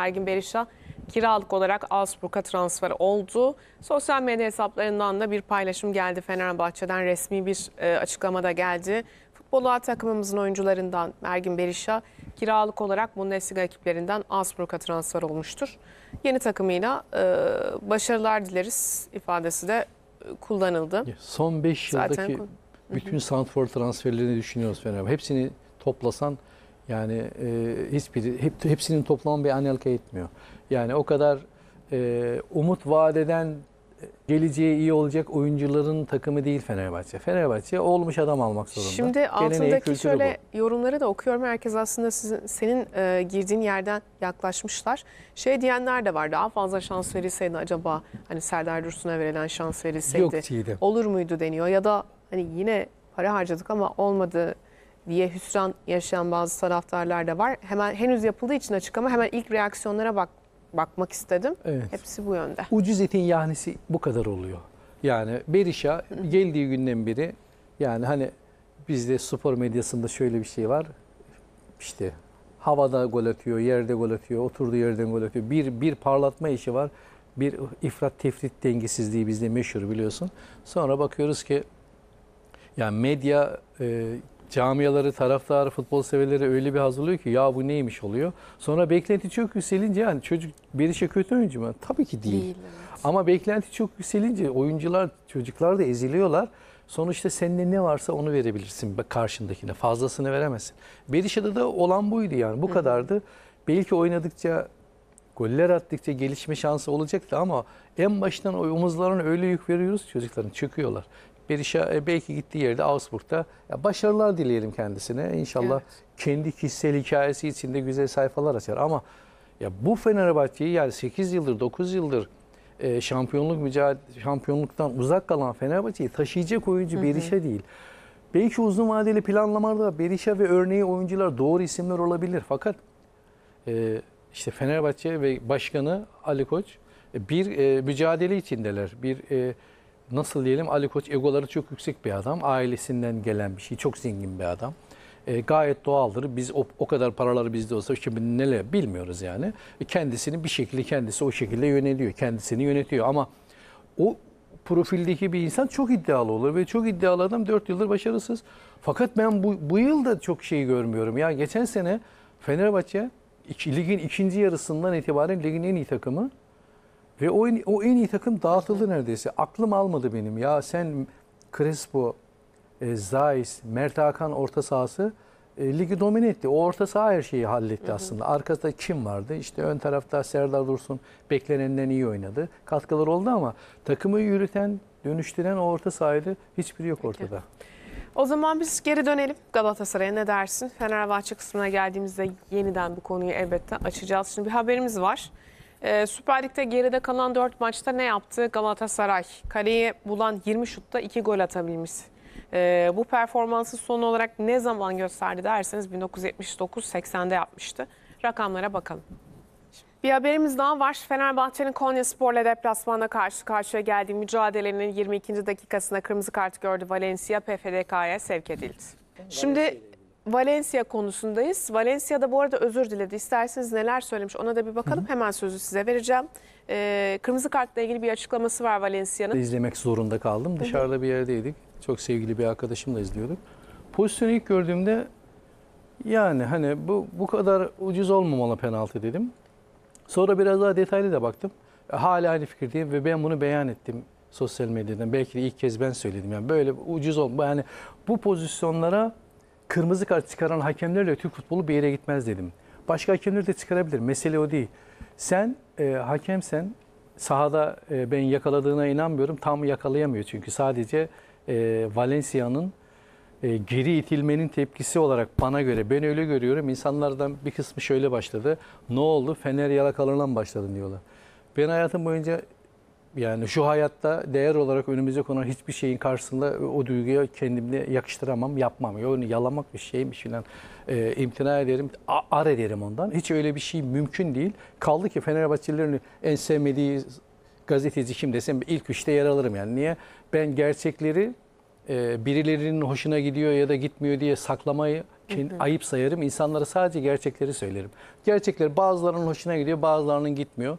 Ergin Berişa kiralık olarak Augsburg'a transfer oldu. Sosyal medya hesaplarından da bir paylaşım geldi Fenerbahçe'den resmi bir e, açıklamada geldi. Futbol takımımızın oyuncularından Ergin Berişa kiralık olarak Bundesliga ekiplerinden Augsburg'a transfer olmuştur. Yeni takımıyla e, başarılar dileriz ifadesi de kullanıldı. Son 5 yıldaki Zaten... bütün Santfor transferlerini düşünüyoruz Fenerbahçe. Hepsini toplasan yani e, hiçbiri, hep, hepsinin toplamı bir anelka etmiyor. Yani o kadar e, umut vadeden e, geleceği iyi olacak oyuncuların takımı değil Fenerbahçe. Fenerbahçe olmuş adam almak zorunda. Şimdi Geleneği, altındaki şöyle bu. yorumları da okuyorum. Herkes aslında sizin, senin e, girdiğin yerden yaklaşmışlar. Şey diyenler de var. Daha fazla şans verilseydi acaba hani Serdar Dursun'a verilen şans verilseydi Yok, olur muydu deniyor. Ya da hani yine para harcadık ama olmadı diye hüsran yaşayan bazı taraftarlar da var. Hemen henüz yapıldığı için açık ama hemen ilk reaksiyonlara bak bakmak istedim. Evet. Hepsi bu yönde. Ucuz etin yahnesi bu kadar oluyor. Yani Berisha geldiği günden beri yani hani bizde spor medyasında şöyle bir şey var. İşte havada gol atıyor, yerde gol atıyor, oturduğu yerden gol atıyor. Bir, bir parlatma işi var. Bir ifrat tefrit dengesizliği bizde meşhur biliyorsun. Sonra bakıyoruz ki yani medya e, camiaları, taraftarı, futbol severleri öyle bir hazırlıyor ki ya bu neymiş oluyor. Sonra beklenti çok yükselince yani çocuk Berişe kötü oyuncu mu? Tabii ki değil. değil evet. Ama beklenti çok yükselince oyuncular, çocuklar da eziliyorlar. Sonuçta sende ne varsa onu verebilirsin karşındakine. Fazlasını veremezsin. Berişe'de da olan buydu yani. Bu Hı. kadardı. Belki oynadıkça goller attıkça gelişme şansı olacaktı ama en baştan omuzlarına öyle yük veriyoruz çocukların çöküyorlar. Berisha e, belki gittiği yerde Augsburg'da ya başarılar dileyelim kendisine. İnşallah evet. kendi kişisel hikayesi içinde güzel sayfalar açar. Ama ya bu Fenerbahçe'yi yani 8 yıldır 9 yıldır e, şampiyonluk mücadele şampiyonluktan uzak kalan Fenerbahçe'yi taşıyacak oyuncu Berisha değil. Belki uzun vadeli planlamalarda Berisha ve örneği oyuncular doğru isimler olabilir. Fakat e, işte Fenerbahçe ve başkanı Ali Koç e, bir e, mücadele içindeler. Bir e, nasıl diyelim Ali Koç egoları çok yüksek bir adam. Ailesinden gelen bir şey. Çok zengin bir adam. E, gayet doğaldır. Biz o, o kadar paraları bizde olsa şimdi neler bilmiyoruz yani. E, kendisini bir şekilde kendisi o şekilde yöneliyor. Kendisini yönetiyor ama o profildeki bir insan çok iddialı olur ve çok iddialı adam 4 yıldır başarısız. Fakat ben bu, bu yıl da çok şey görmüyorum. Ya geçen sene Fenerbahçe iki, ligin ikinci yarısından itibaren ligin en iyi takımı ve o en, o en iyi takım dağıtıldı neredeyse. Aklım almadı benim. Ya sen Crespo, e, Zayis, Mert Hakan orta sahası e, ligi domine etti. O orta saha her şeyi halletti hı hı. aslında. arkada kim vardı? İşte ön tarafta Serdar Dursun beklenenden iyi oynadı. Katkılar oldu ama takımı yürüten, dönüştüren o orta sahaydı. Hiçbiri yok Peki. ortada. O zaman biz geri dönelim Galatasaray'a ne dersin? Fenerbahçe kısmına geldiğimizde yeniden bu konuyu elbette açacağız. Şimdi bir haberimiz var. Ee, Süper Lig'de geride kalan 4 maçta ne yaptı Galatasaray? Kaleyi bulan 20 şutta 2 gol atabilmiş. Ee, bu performansı son olarak ne zaman gösterdi derseniz 1979-80'de yapmıştı. Rakamlara bakalım. Bir haberimiz daha var. Fenerbahçe'nin Konya Spor'la deplasmanda karşı karşıya geldiği mücadelenin 22. dakikasında kırmızı kart gördü Valencia PFDK'ya sevk edildi. Şimdi Valencia konusundayız. Valencia'da bu arada özür diledi. İsterseniz neler söylemiş ona da bir bakalım. Hı hı. Hemen sözü size vereceğim. Ee, kırmızı kartla ilgili bir açıklaması var Valencia'nın. İzlemek zorunda kaldım. Dışarıda hı hı. bir yerdeydik. Çok sevgili bir arkadaşımla izliyorduk. Pozisyonu ilk gördüğümde yani hani bu bu kadar ucuz olmamalı penaltı dedim. Sonra biraz daha detaylı da baktım. E, hala aynı fikirdeyim ve ben bunu beyan ettim sosyal medyadan. Belki de ilk kez ben söyledim. Yani böyle ucuz olma yani bu pozisyonlara kırmızı kart çıkaran hakemlerle Türk futbolu bir yere gitmez dedim. Başka hakemler de çıkarabilir. Mesele o değil. Sen e, hakemsen sahada e, ben yakaladığına inanmıyorum. Tam yakalayamıyor çünkü sadece e, Valencia'nın e, geri itilmenin tepkisi olarak bana göre ben öyle görüyorum. İnsanlardan bir kısmı şöyle başladı. Ne oldu? Fener yalakalarından başladın diyorlar. Ben hayatım boyunca yani şu hayatta değer olarak önümüze konan hiçbir şeyin karşısında o duyguya kendimle yakıştıramam, yapmam. Yani yalamak bir şeymiş filan e, imtina ederim, ar ederim ondan. Hiç öyle bir şey mümkün değil. Kaldı ki Fenerbahçelilerin en sevmediği gazeteci kim desem ilk üçte yer alırım yani. Niye? Ben gerçekleri e, birilerinin hoşuna gidiyor ya da gitmiyor diye saklamayı kendi, hı hı. ayıp sayarım. İnsanlara sadece gerçekleri söylerim. Gerçekler bazılarının hoşuna gidiyor, bazılarının gitmiyor.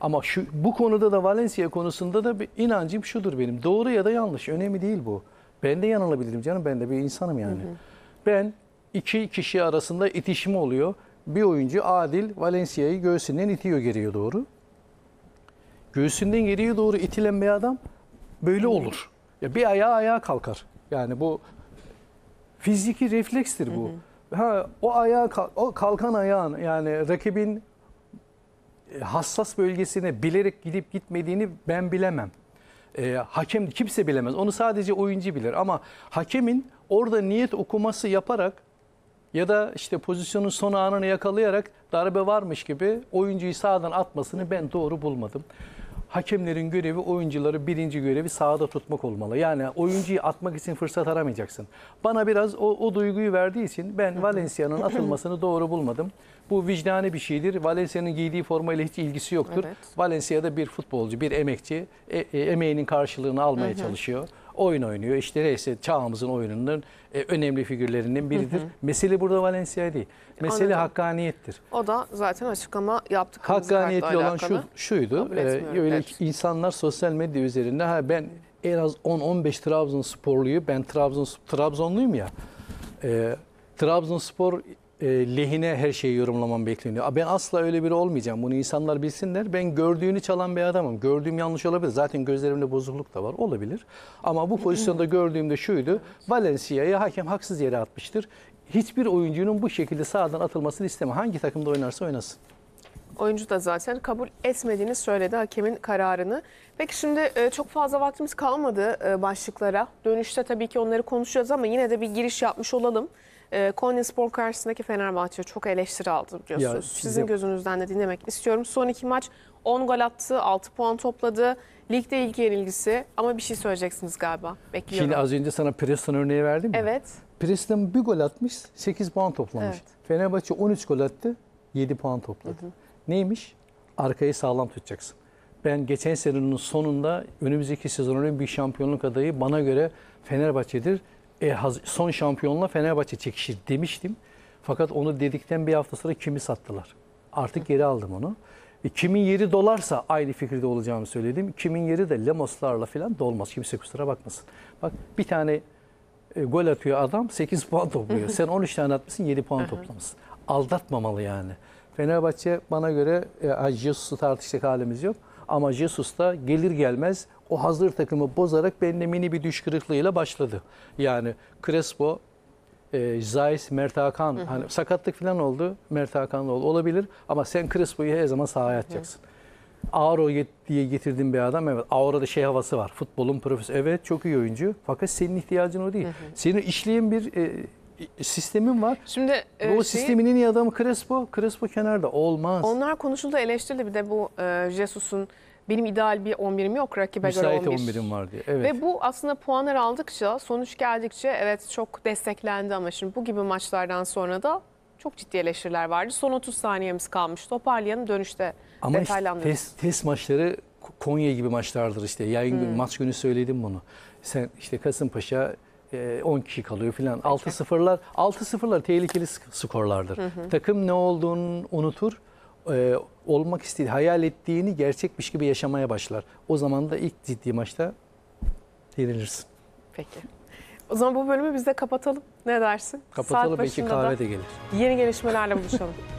Ama şu bu konuda da Valencia konusunda da bir inancım şudur benim. Doğru ya da yanlış önemli değil bu. Ben de yanılabilirim canım ben de bir insanım yani. Hı hı. Ben iki kişi arasında itişme oluyor. Bir oyuncu Adil Valencia'yı göğsünden itiyor geriye doğru. Göğsünden geriye doğru itilen bir adam böyle olur. Ya bir ayağa ayağa kalkar. Yani bu fiziki reflekstir bu. Hı hı. Ha o ayağa o kalkan ayağın yani rakibin e, hassas bölgesine bilerek gidip gitmediğini ben bilemem. E, hakem kimse bilemez. Onu sadece oyuncu bilir. Ama hakemin orada niyet okuması yaparak ya da işte pozisyonun son anını yakalayarak darbe varmış gibi oyuncuyu sağdan atmasını ben doğru bulmadım. Hakemlerin görevi oyuncuları birinci görevi sahada tutmak olmalı. Yani oyuncuyu atmak için fırsat aramayacaksın. Bana biraz o, o duyguyu verdiği için ben Valencia'nın atılmasını doğru bulmadım. Bu vicdani bir şeydir. Valencia'nın giydiği formayla hiç ilgisi yoktur. Evet. Valencia'da bir futbolcu, bir emekçi e, e, emeğinin karşılığını almaya çalışıyor oyun oynuyor. İşte neyse çağımızın oyununun e, önemli figürlerinin biridir. Hı hı. Mesele burada Valencia değil. Mesele Anladım. hakkaniyettir. O da zaten açıklama yaptık. Hakkaniyetli olan şu, şuydu. E, öyle evet. insanlar sosyal medya üzerinde ha ben en az 10-15 Trabzonsporluyu ben Trabzon Trabzonluyum ya. E, Trabzonspor e, lehine her şeyi yorumlamam bekleniyor. Ben asla öyle biri olmayacağım. Bunu insanlar bilsinler. Ben gördüğünü çalan bir adamım. Gördüğüm yanlış olabilir. Zaten gözlerimde bozukluk da var. Olabilir. Ama bu pozisyonda gördüğümde şuydu. Valencia'yı hakem haksız yere atmıştır. Hiçbir oyuncunun bu şekilde sağdan atılmasını istemem. Hangi takımda oynarsa oynasın. Oyuncu da zaten kabul etmediğini söyledi hakemin kararını. Peki şimdi e, çok fazla vaktimiz kalmadı e, başlıklara. Dönüşte tabii ki onları konuşacağız ama yine de bir giriş yapmış olalım. E, Konya Spor karşısındaki Fenerbahçe çok eleştiri aldı biliyorsunuz. Ya, Sizin gözünüzden de dinlemek istiyorum. Son iki maç 10 gol attı, 6 puan topladı. Ligde ilk yenilgisi ama bir şey söyleyeceksiniz galiba. Bekliyorum. Şimdi az önce sana Preston örneği verdim ya. Evet. Preston bir gol atmış, 8 puan toplamış. Evet. Fenerbahçe 13 gol attı, 7 puan topladı. Hı hı. Neymiş? Arkayı sağlam tutacaksın. Ben geçen senenin sonunda önümüzdeki sezonun bir şampiyonluk adayı bana göre Fenerbahçe'dir e, son şampiyonla Fenerbahçe çekişir demiştim. Fakat onu dedikten bir hafta sonra kimi sattılar. Artık geri aldım onu. E, kimin yeri dolarsa aynı fikirde olacağımı söyledim. Kimin yeri de Lemoslarla falan dolmaz. Kimse kusura bakmasın. Bak bir tane e, gol atıyor adam 8 puan topluyor. Sen 13 tane atmışsın 7 puan toplamışsın. Aldatmamalı yani. Fenerbahçe bana göre e, Jesus'u tartışacak halimiz yok. Ama Jesus da gelir gelmez o hazır takımı bozarak benimle mini bir düş kırıklığıyla başladı. Yani Crespo, e, Zayis, Mert Hakan. Hı hı. Hani sakatlık falan oldu. Mert Hakan'la oldu. olabilir ama sen Crespo'yu her zaman sahaya atacaksın. Hı. Auro diye getirdiğin bir adam evet. Auro'da şey havası var. Futbolun profesörü. Evet çok iyi oyuncu. Fakat senin ihtiyacın o değil. Hı hı. Senin işleyen bir e, sistemin var. Şimdi e, o şey, sistemin en iyi adamı Crespo. Crespo kenarda olmaz. Onlar konuşuldu eleştirildi bir de bu e, Jesus'un benim ideal bir 11'im yok rakibe Müsait göre 11. 11'im var diye. Evet. Ve bu aslında puanlar aldıkça, sonuç geldikçe evet çok desteklendi ama şimdi bu gibi maçlardan sonra da çok ciddi eleştiriler vardı. Son 30 saniyemiz kalmış. Toparlayalım dönüşte ama detaylandırırız. Ama işte test, test maçları Konya gibi maçlardır işte. Yayın hmm. maç günü söyledim bunu. Sen işte Kasımpaşa 10 e, kişi kalıyor filan. 6-0'lar 6-0'lar tehlikeli skorlardır. Hı hı. Takım ne olduğunu unutur e, olmak istediği, hayal ettiğini gerçekmiş gibi yaşamaya başlar. O zaman da ilk ciddi maçta yenilirsin. Peki. O zaman bu bölümü biz de kapatalım. Ne dersin? Kapatalım Saat belki kahve de gelir. Yeni gelişmelerle buluşalım.